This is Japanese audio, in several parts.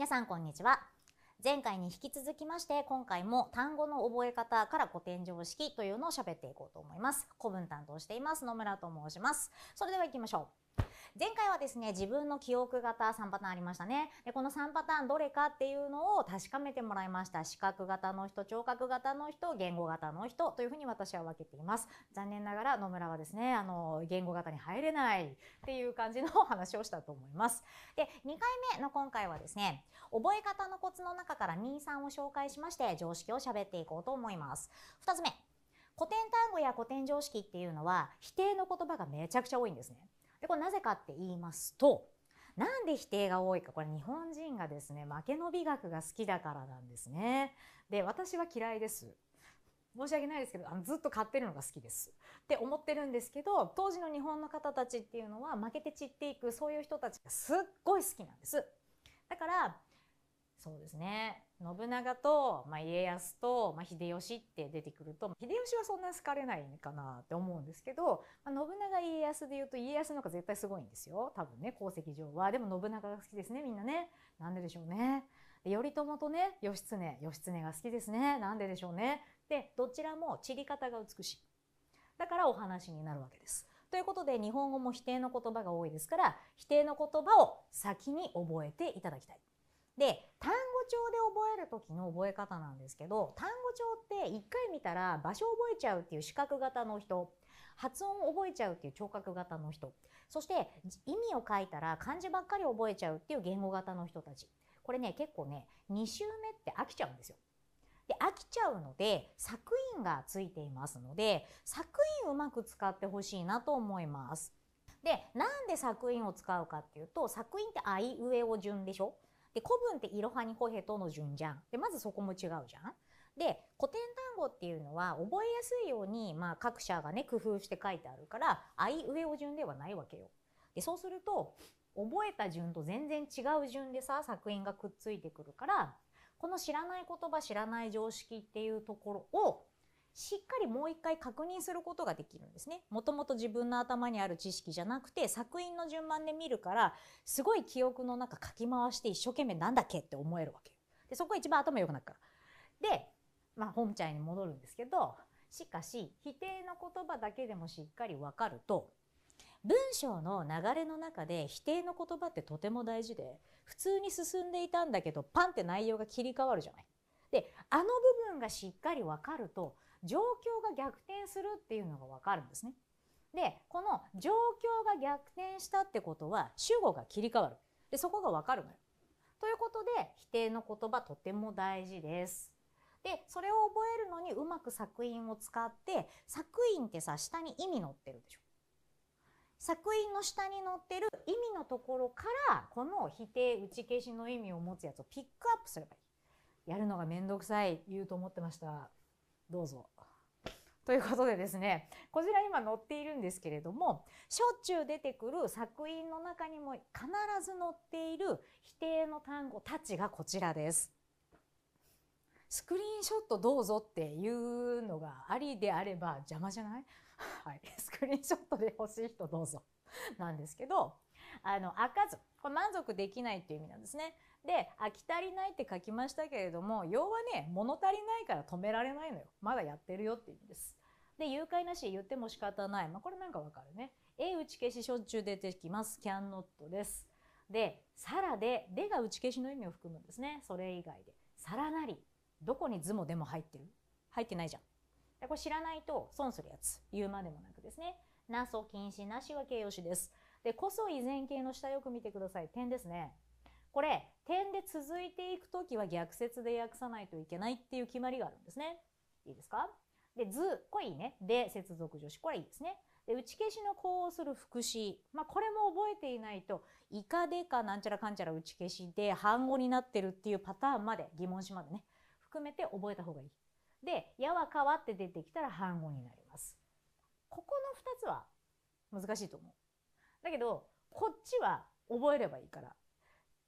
皆さんこんにちは前回に引き続きまして今回も単語の覚え方から古典常識というのを喋っていこうと思います古文担当しています野村と申しますそれでは行きましょう前回はですね、自分の記憶型3パターンありましたね。で、この3パターンどれかっていうのを確かめてもらいました。視覚型の人、聴覚型の人、言語型の人というふうに私は分けています。残念ながら野村はですね、あの、言語型に入れないっていう感じの話をしたと思います。で、2回目の今回はですね、覚え方のコツの中から23を紹介しまして、常識を喋っていこうと思います。2つ目、古典単語や古典常識っていうのは否定の言葉がめちゃくちゃ多いんですね。でこれなぜかって言いますとなんで否定が多いかこれ日本人がですね負けの美学が好きだからなんですね。で私は嫌いです。申し訳ないですけどあのずっと買ってるのが好きですって思ってるんですけど当時の日本の方たちっていうのは負けて散っていくそういう人たちがすっごい好きなんです。だからそうですね信長と、まあ、家康と、まあ、秀吉って出てくると秀吉はそんな好かれないかなって思うんですけど、まあ、信長家康でいうと家康の方が絶対すごいんですよ多分ね功績上はでも信長が好きですねみんなねなんででしょうね頼朝とね義経義経が好きですねなんででしょうねでどちらも散り方が美しいだからお話になるわけですということで日本語も否定の言葉が多いですから否定の言葉を先に覚えていただきたいで単語帳で覚える時の覚え方なんですけど単語帳って1回見たら場所を覚えちゃうっていう視覚型の人発音を覚えちゃうっていう聴覚型の人そして意味を書いたら漢字ばっかり覚えちゃうっていう言語型の人たちこれね結構ね2週目って飽きちゃうんですよ。で飽きちゃうので作品がついていますので作品うまく使ってほしいなと思います。でなんで作品を使うかっていうと作品ってあいうえお順でしょで、古文っていろはにホへとの順じゃん。で、まずそこも違うじゃん。で、古典単語っていうのは覚えやすいように、まあ、各社がね、工夫して書いてあるから、あいうえお順ではないわけよ。で、そうすると、覚えた順と全然違う順でさ、作品がくっついてくるから、この知らない言葉、知らない常識っていうところをしっかりもう一回確認することができるんですね。もともと自分の頭にある知識じゃなくて作品の順番で見るからすごい記憶の中かき回して一生懸命なんだっけって思えるわけでそこが一番頭良くなるから。で、まあ、ムちゃんに戻るんですけどしかし否定の言葉だけでもしっかり分かると文章の流れの中で否定の言葉ってとても大事で普通に進んでいたんだけどパンって内容が切り替わるじゃない。であの部分がしっかりわかると状況が逆転するっていうのが分かるんですね。でこの状況が逆転したってことは主語が切り替わる。でそこが分かるのよ。ということで否定の言葉とても大事です。でそれを覚えるのにうまく作品を使って作品ってさ下に意味載ってるでしょ。作品の下に載ってる意味のところからこの否定打ち消しの意味を持つやつをピックアップすればいい。やるのがめんどくさい言うと思ってました。どうぞ。ということでですねこちら今載っているんですけれどもしょっちゅう出てくる作品の中にも必ず載っている否定の単語たちがこちらです。スクリーンショットどうぞっていうのがありであれば邪魔じゃない、はい、スクリーンショットで欲しい人どうぞなんですけどあの開かずこれ満足できないっていう意味なんですね。で飽き足りないって書きましたけれども要はね物足りないから止められないのよまだやってるよって意味です。で誘拐なし言っても仕方ない、まあ、これなんかわかるね。え打ち消ししょっちゅう出てきます can not です。で「さらで」「で」が打ち消しの意味を含むんですねそれ以外で「さらなり」どこに「図も「で」も入ってる入ってないじゃん。でこれ知らないと損するやつ言うまでもなくですね。なそ禁止なしは形容詞です。でこそ依然形の下よく見てください点ですね。これ点で続いていくときは逆説で訳さないといけないっていう決まりがあるんですね。いいですかで、図、これいいね。で、接続助詞、これいいですね。で、打ち消しのこうする副詞。まあ、これも覚えていないと、いかでかなんちゃらかんちゃら打ち消しで、半語になってるっていうパターンまで、疑問詞までね、含めて覚えた方がいい。で、やはかわって出てきたら半語になります。ここの2つは難しいと思う。だけど、こっちは覚えればいいから。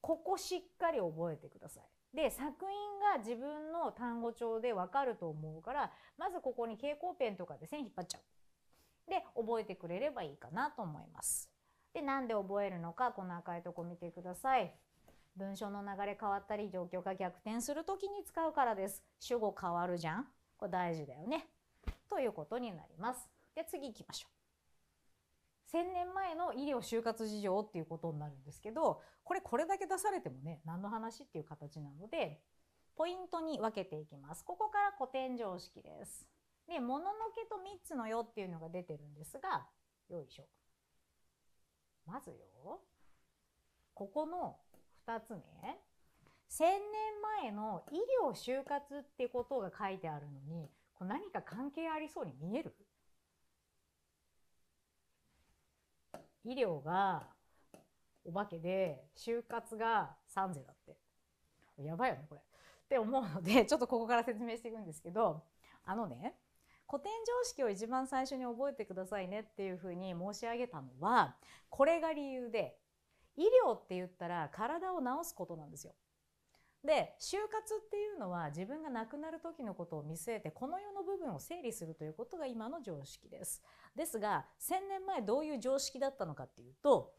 ここしっかり覚えてください。で作品が自分の単語帳でわかると思うからまずここに蛍光ペンとかで線引っ張っちゃう。で覚えてくれればいいかなと思います。でなんで覚えるのかこの赤いとこ見てください。文章の流れ変わったり状況が逆転する時に使うからです。主語変わるじゃんこれ大事だよね。ということになります。で次行きましょう。1000年前の医療就活事情っていうことになるんですけどこれこれだけ出されてもね何の話っていう形なのでポイントに分けていきます。ここから古典常識です。で、もののけと三つのよっていうのが出てるんですが、よいしょ。まずよ、ここの2つね、1000年前の医療就活ってことが書いてあるのに、こう何か関係ありそうに見える医療がお化けで就活が3世だってやばいよねこれって思うので ちょっとここから説明していくんですけどあのね古典常識を一番最初に覚えてくださいねっていうふうに申し上げたのはこれが理由で医療って言ったら体を治すことなんですよで就活っていうのは自分が亡くなる時のことを見据えてこの世の部分を整理するということが今の常識です。ですが1,000年前どういう常識だったのかっていうと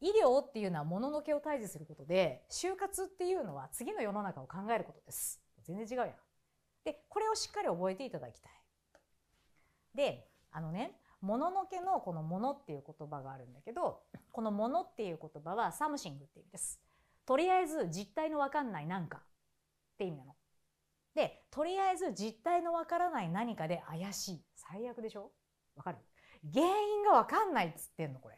医療っていうのはもののけを退治することで就活っていうのは次の世の中を考えることです。全然違うやん。でこれをしっかり覚えていただきたい。であのねもののけのこの「もの」っていう言葉があるんだけどこの「もの」っていう言葉は「サムシング」っていう意味です。とりあえず実態のわかんない何かって意味なの。で、とりあえず実態のわからない何かで怪しい。最悪でしょわかる原因がわかんないっつってんの、これ。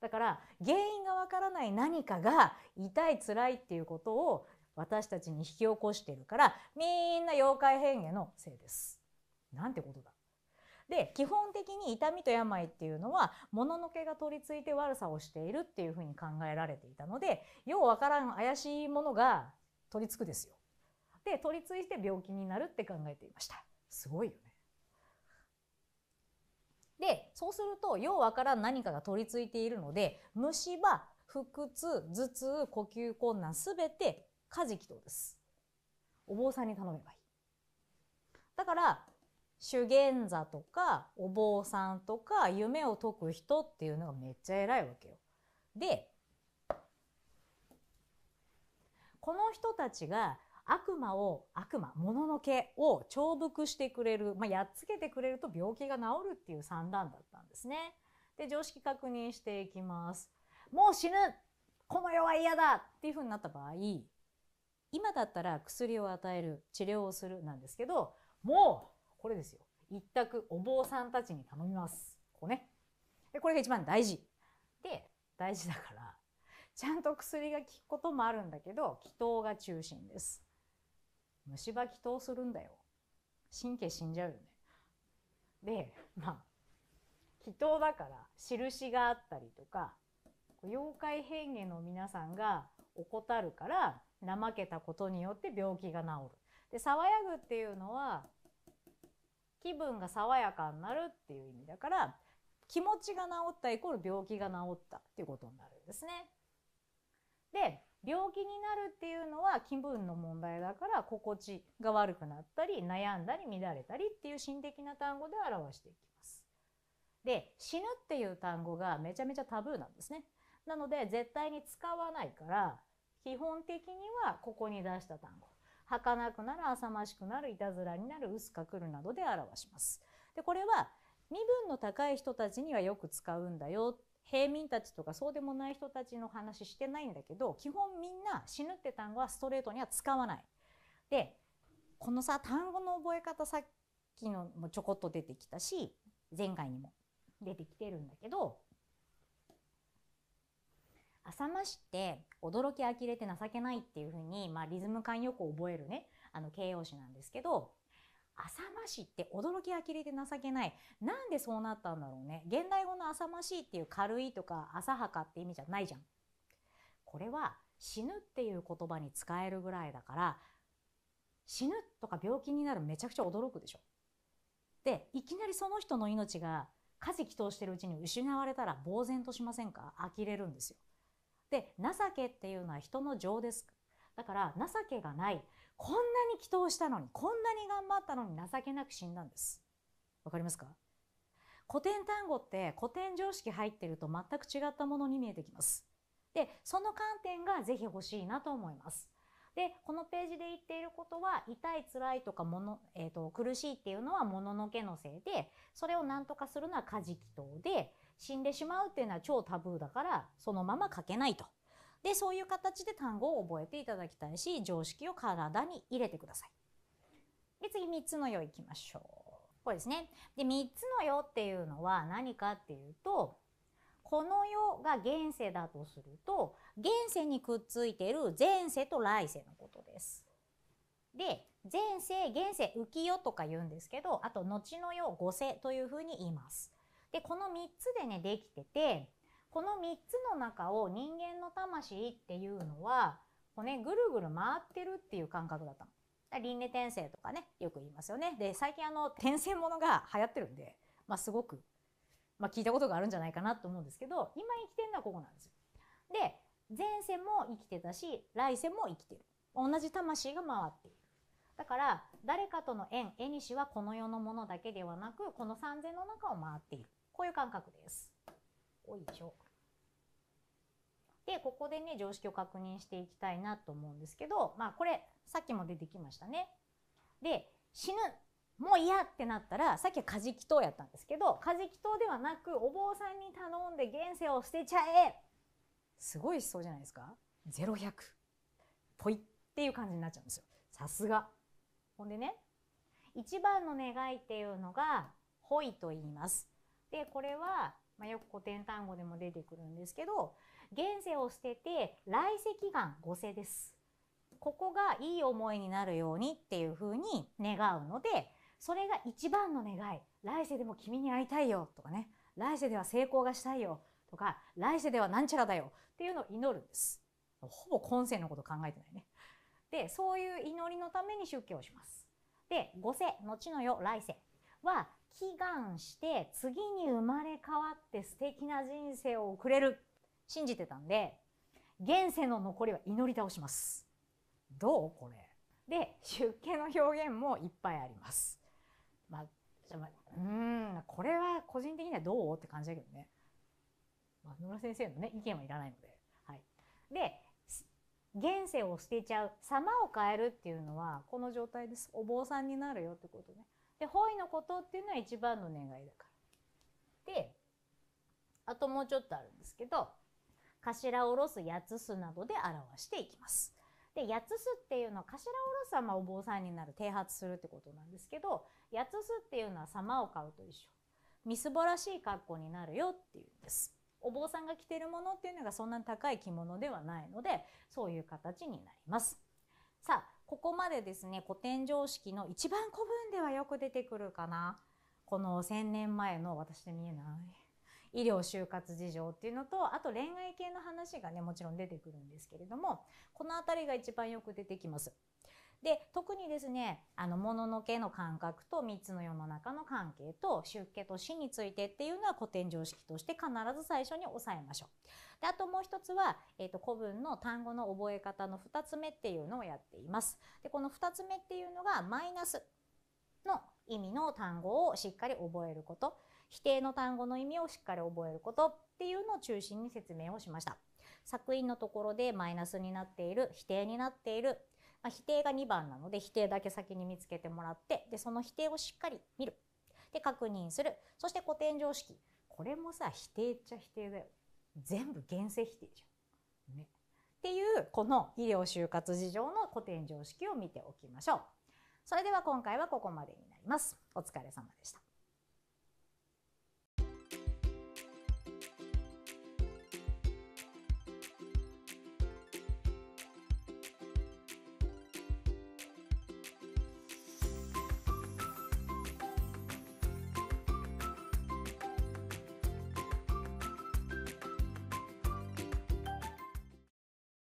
だから、原因がわからない何かが痛い辛いっていうことを私たちに引き起こしてるから、みんな妖怪変化のせいです。なんてことだ。で基本的に痛みと病っていうのはもののけが取り付いて悪さをしているっていうふうに考えられていたのでようわからん怪しいものが取り付くですよ。で取り付いて病気になるって考えていました。すごいよね。でそうするとようわからん何かが取り付いているので虫歯腹痛頭痛呼吸困難すべてカジキとです。お坊さんに頼めばいい。だから修験座とかお坊さんとか夢を解く人っていうのがめっちゃ偉いわけよ。でこの人たちが悪魔を悪魔もののけを重複してくれる、まあ、やっつけてくれると病気が治るっていう算段だったんですね。で常識確認していきます。もう死ぬこの世は嫌だっていうふうになった場合今だったら薬を与える治療をするなんですけどもうこれですよ。一択、お坊さんたちに頼みます。こうね。で、これが一番大事。で、大事だから、ちゃんと薬が効くこともあるんだけど、祈祷が中心です。虫歯祈祷するんだよ。神経死んじゃうよね。で、まあ、祈祷だから印があったりとか、妖怪変化の皆さんが怠るから、怠けたことによって病気が治る。で、沢やぐっていうのは、気分が爽やかになるっていう意味だから気持ちが治ったイコール病気が治ったっていうことになるんですね。で病気になるっていうのは気分の問題だから心地が悪くなったり悩んだり乱れたりっていう心的な単語で表していきます。で死ぬっていう単語がめちゃめちゃタブーなんですね。なので絶対に使わないから基本的にはここに出した単語儚くなる浅ましくなるいたずらになる薄かくるなどで表します。でこれは身分の高い人たちにはよく使うんだよ平民たちとかそうでもない人たちの話してないんだけど基本みんな死ぬって単語はストレートには使わない。でこのさ単語の覚え方さっきのもちょこっと出てきたし前回にも出てきてるんだけど浅まして驚き呆れて情けないっていうふうに、まあ、リズム感よく覚えるねあの形容詞なんですけど浅ましって驚き呆れて情けないなんでそうなったんだろうね現代語の浅ましいっていう軽いとか浅はかって意味じゃないじゃん。これは死ぬっていう言葉に使えるぐらいだから死ぬとか病気になるめちゃくちゃ驚くでしょ。でいきなりその人の命が家事祈祷してるうちに失われたら呆然としませんか呆れるんですよ。で情けっていうのは人の情ですだから情けがないこんなに祈祷したのにこんなに頑張ったのに情けなく死んだんですわかりますか古典単語って古典常識入ってると全く違ったものに見えてきますでその観点がぜひ欲しいなと思いますでこのページで言っていることは痛い辛いとかもの、えーと、苦しいっていうのはもののけのせいでそれを何とかするのは家事祈祷で死んでしまうっていうのは超タブーだからそのまま書けないと。でそういう形で単語を覚えていただきたいし常識を体に入れてください。で次3つの世いきましょう。これですね。で三つの世っていうのは何かっていうとこの世が現世だとすると現世にくっついてる前世と来世のことです。で前世現世浮世とか言うんですけどあと後の世後世というふうに言います。で、この3つでね、できてて、この3つの中を人間の魂っていうのは、こうね、ぐるぐる回ってるっていう感覚だったの。だ輪廻転生とかね、よく言いますよね。で、最近あの、転生ものが流行ってるんで、まあすごく、まあ聞いたことがあるんじゃないかなと思うんですけど、今生きてるのはここなんですよ。で、前世も生きてたし、来世も生きてる。同じ魂が回っている。だから、誰かとの縁、縁にはこの世のものだけではなく、この三千の中を回っている。こういう感覚です。おいしょ。で、ここでね、常識を確認していきたいなと思うんですけど、まあこれ、さっきも出てきましたね。で、死ぬもう嫌ってなったら、さっきはカジキ島やったんですけど、カジキ島ではなく、お坊さんに頼んで現世を捨てちゃえすごいしそうじゃないですかゼロ百ぽいっていう感じになっちゃうんですよ。さすが。ほんでね、一番の願いっていうのが、ほいと言います。でこれは、まあ、よく古典単語でも出てくるんですけど現世を捨てて来世祈願五世です。ここがいい思いになるようにっていうふうに願うのでそれが一番の願い来世でも君に会いたいよとかね来世では成功がしたいよとか来世ではなんちゃらだよっていうのを祈るんです。ほぼ今世のこと考えてないね。でそういう祈りのために出家をします。で五世後の世来世は祈願して次に生まれ変わって素敵な人生を送れる信じてたんで現世の残りは祈り倒しますどうこれで出家の表現もいっぱいあります、まあ、うんこれは個人的にはどうって感じだけどね、まあ、野村先生のね意見はいらないのではいで現世を捨てちゃう様を変えるっていうのはこの状態ですお坊さんになるよってことねで方位のことっていうのは一番の願いだから。であともうちょっとあるんですけど頭を下ろす八つすなどで表していきます。で八つすっていうのは頭を下ろす様お坊さんになる剃髪するってことなんですけど八つすっていうのは様を買うと一緒みすぼらしい格好になるよっていうんです。お坊さんが着てるものっていうのがそんなに高い着物ではないのでそういう形になります。さあここまでですね、古典常識の一番古文ではよく出てくるかな。この1000年前の私で見えない。医療就活事情っていうのと、あと恋愛系の話がね、もちろん出てくるんですけれども、この辺りが一番よく出てきます。で特にですねあのもののけの感覚と3つの世の中の関係と出家と死についてっていうのは古典常識として必ず最初に押さえましょう。であともう一つは、えーと、と古文の単語の覚え方の2つ目っていうのをやっています。でこの2つ目っていうのがマイナスの意味の単語をしっかり覚えること否定の単語の意味をしっかり覚えることっていうのを中心に説明をしました。作品のところでマイナスになっている否定になっているまあ、否定が2番なので否定だけ先に見つけてもらってでその否定をしっかり見るで確認するそして古典常識これもさ否定っちゃ否定だよ全部現世否定じゃん。ね、っていうこの医療就活事情の古典常識を見ておきましょう。それでは今回はここまでになります。お疲れ様でした。